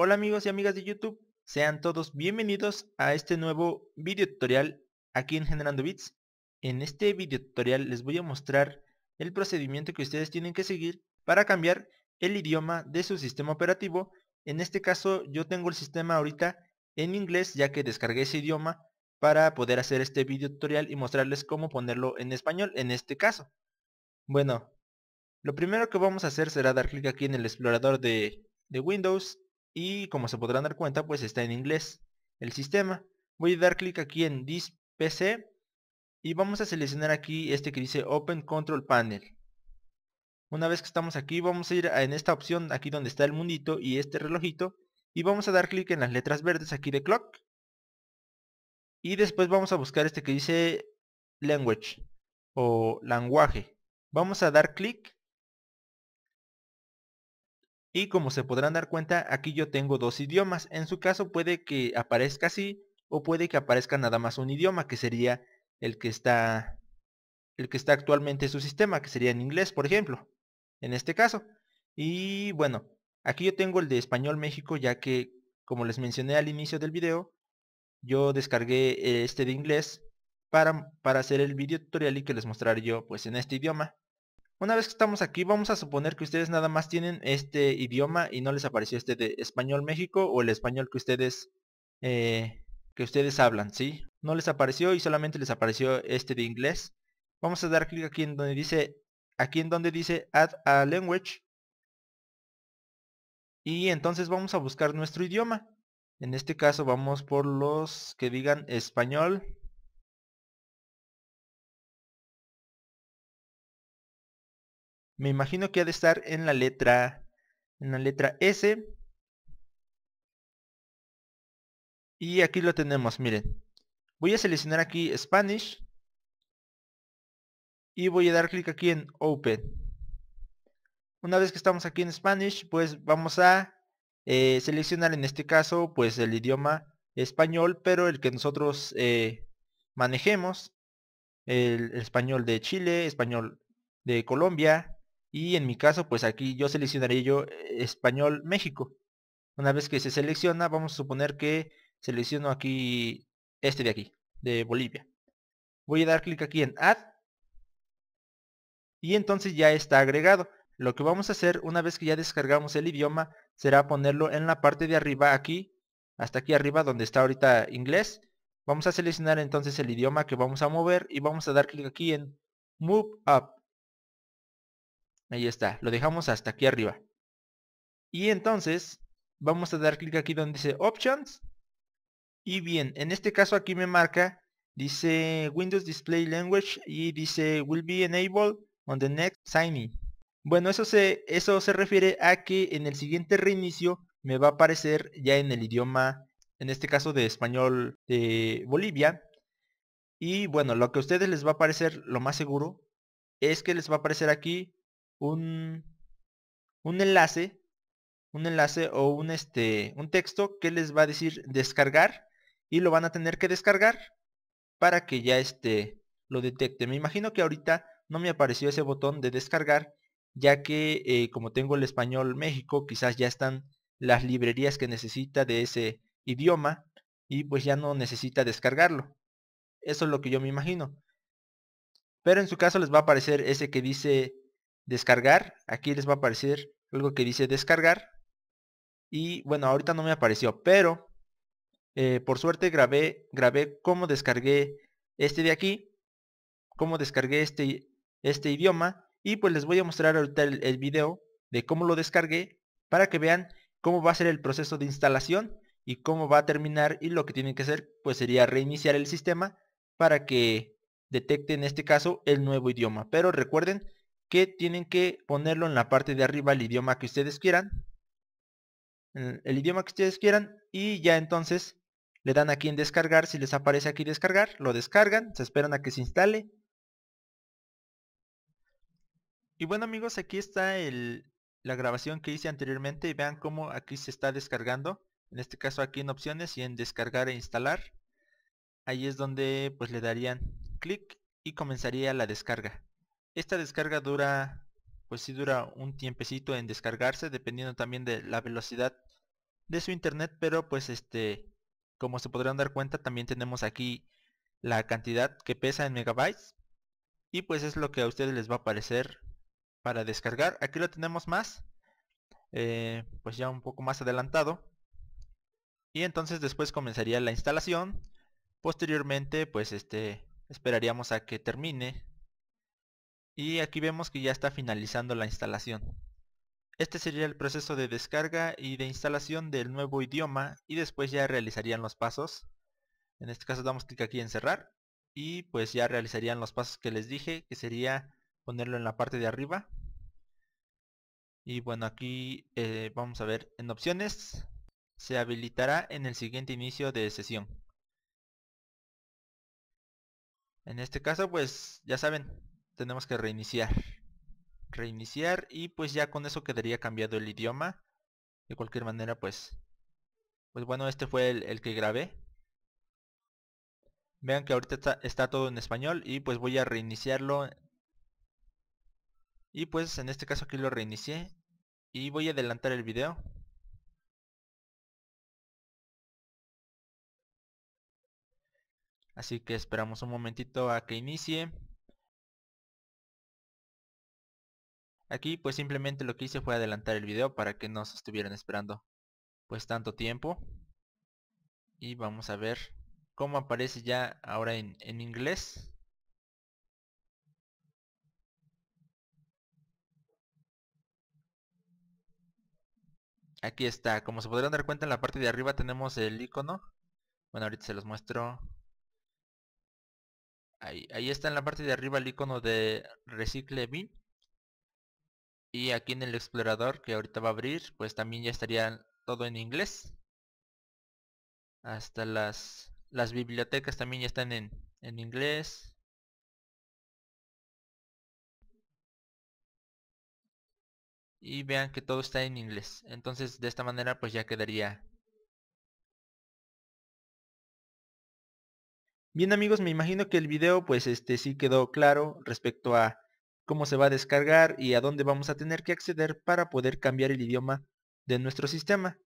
Hola amigos y amigas de YouTube, sean todos bienvenidos a este nuevo video tutorial aquí en Generando Bits. En este video tutorial les voy a mostrar el procedimiento que ustedes tienen que seguir para cambiar el idioma de su sistema operativo. En este caso yo tengo el sistema ahorita en inglés ya que descargué ese idioma para poder hacer este video tutorial y mostrarles cómo ponerlo en español en este caso. Bueno, lo primero que vamos a hacer será dar clic aquí en el explorador de, de Windows y como se podrán dar cuenta pues está en inglés el sistema. Voy a dar clic aquí en This PC y vamos a seleccionar aquí este que dice Open Control Panel. Una vez que estamos aquí vamos a ir en esta opción aquí donde está el mundito y este relojito y vamos a dar clic en las letras verdes aquí de Clock y después vamos a buscar este que dice Language o lenguaje. Vamos a dar clic y como se podrán dar cuenta, aquí yo tengo dos idiomas. En su caso puede que aparezca así o puede que aparezca nada más un idioma, que sería el que está el que está actualmente en su sistema, que sería en inglés, por ejemplo, en este caso. Y bueno, aquí yo tengo el de Español México, ya que, como les mencioné al inicio del video, yo descargué este de inglés para, para hacer el video tutorial y que les mostraré yo pues en este idioma. Una vez que estamos aquí, vamos a suponer que ustedes nada más tienen este idioma y no les apareció este de español México o el español que ustedes eh, que ustedes hablan, ¿sí? No les apareció y solamente les apareció este de inglés. Vamos a dar clic aquí en donde dice aquí en donde dice add a language y entonces vamos a buscar nuestro idioma. En este caso vamos por los que digan español Me imagino que ha de estar en la letra, en la letra S. Y aquí lo tenemos, miren. Voy a seleccionar aquí Spanish. Y voy a dar clic aquí en Open. Una vez que estamos aquí en Spanish, pues vamos a eh, seleccionar en este caso pues el idioma español, pero el que nosotros eh, manejemos. el español de Chile, español de Colombia, y en mi caso, pues aquí yo seleccionaré yo eh, Español México. Una vez que se selecciona, vamos a suponer que selecciono aquí este de aquí, de Bolivia. Voy a dar clic aquí en Add. Y entonces ya está agregado. Lo que vamos a hacer una vez que ya descargamos el idioma será ponerlo en la parte de arriba aquí, hasta aquí arriba donde está ahorita inglés. Vamos a seleccionar entonces el idioma que vamos a mover y vamos a dar clic aquí en Move Up. Ahí está, lo dejamos hasta aquí arriba. Y entonces vamos a dar clic aquí donde dice Options. Y bien, en este caso aquí me marca, dice Windows Display Language y dice Will be enabled on the next signing. Bueno, eso se, eso se refiere a que en el siguiente reinicio me va a aparecer ya en el idioma, en este caso de español de Bolivia. Y bueno, lo que a ustedes les va a aparecer, lo más seguro, es que les va a aparecer aquí un, un enlace, un enlace o un, este, un texto que les va a decir descargar y lo van a tener que descargar para que ya este, lo detecte. Me imagino que ahorita no me apareció ese botón de descargar ya que eh, como tengo el español México quizás ya están las librerías que necesita de ese idioma y pues ya no necesita descargarlo. Eso es lo que yo me imagino. Pero en su caso les va a aparecer ese que dice descargar, aquí les va a aparecer algo que dice descargar. Y bueno, ahorita no me apareció, pero eh, por suerte grabé, grabé cómo descargué este de aquí, cómo descargué este, este idioma. Y pues les voy a mostrar ahorita el, el video de cómo lo descargué para que vean cómo va a ser el proceso de instalación y cómo va a terminar y lo que tienen que hacer pues sería reiniciar el sistema para que detecte en este caso el nuevo idioma. Pero recuerden que tienen que ponerlo en la parte de arriba el idioma que ustedes quieran. El idioma que ustedes quieran y ya entonces le dan aquí en descargar, si les aparece aquí descargar, lo descargan, se esperan a que se instale. Y bueno amigos, aquí está la grabación que hice anteriormente y vean cómo aquí se está descargando. En este caso aquí en opciones y en descargar e instalar. Ahí es donde pues le darían clic y comenzaría la descarga. Esta descarga dura, pues sí dura un tiempecito en descargarse, dependiendo también de la velocidad de su internet, pero pues este, como se podrán dar cuenta, también tenemos aquí la cantidad que pesa en megabytes. Y pues es lo que a ustedes les va a aparecer para descargar. Aquí lo tenemos más. Eh, pues ya un poco más adelantado. Y entonces después comenzaría la instalación. Posteriormente pues este esperaríamos a que termine y aquí vemos que ya está finalizando la instalación. Este sería el proceso de descarga y de instalación del nuevo idioma y después ya realizarían los pasos. En este caso damos clic aquí en cerrar y pues ya realizarían los pasos que les dije, que sería ponerlo en la parte de arriba. Y bueno, aquí eh, vamos a ver en opciones, se habilitará en el siguiente inicio de sesión. En este caso pues ya saben, tenemos que reiniciar. Reiniciar y pues ya con eso quedaría cambiado el idioma. De cualquier manera pues... Pues bueno, este fue el, que grabé. Vean que ahorita está, todo en español y pues voy a reiniciarlo. Y pues en este caso aquí lo reinicié. Y voy a adelantar el video. Así que esperamos un momentito a que inicie. Aquí pues simplemente lo que hice fue adelantar el video para que no se estuvieran esperando pues tanto tiempo. Y vamos a ver cómo aparece ya ahora en, inglés. Aquí está, como se podrán dar cuenta en la parte de arriba tenemos el icono. Bueno, ahorita se los muestro. Ahí, ahí está en la parte de arriba el icono de Recicle Bin. Y aquí en el explorador que ahorita va a abrir, pues también ya estaría todo en inglés. Hasta las, las bibliotecas también ya están en, en inglés. Y vean que todo está en inglés. Entonces de esta manera pues ya quedaría Bien amigos, me imagino que el video pues este sí quedó claro respecto a cómo se va a descargar y a dónde vamos a tener que acceder para poder cambiar el idioma de nuestro sistema.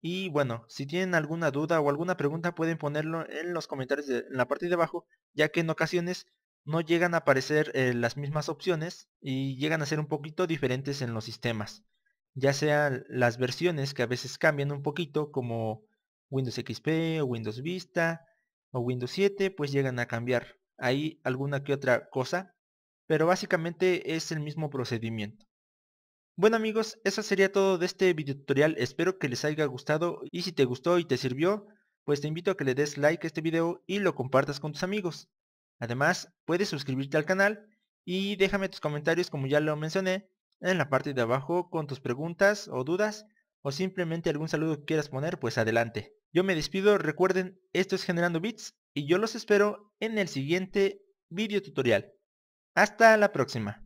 Y bueno, si tienen alguna duda o alguna pregunta pueden ponerlo en los comentarios en la parte de abajo, ya que en ocasiones no llegan a aparecer eh, las mismas opciones y llegan a ser un poquito diferentes en los sistemas. Ya sea las versiones que a veces cambian un poquito como Windows XP o Windows Vista o Windows 7, pues llegan a cambiar ahí alguna que otra cosa pero básicamente es el mismo procedimiento. Bueno amigos, eso sería todo de este video tutorial, espero que les haya gustado y si te gustó y te sirvió, pues te invito a que le des like a este video y lo compartas con tus amigos. Además, puedes suscribirte al canal y déjame tus comentarios como ya lo mencioné en la parte de abajo con tus preguntas o dudas o simplemente algún saludo que quieras poner, pues adelante. Yo me despido, recuerden, esto es Generando Bits y yo los espero en el siguiente video tutorial. Hasta la próxima.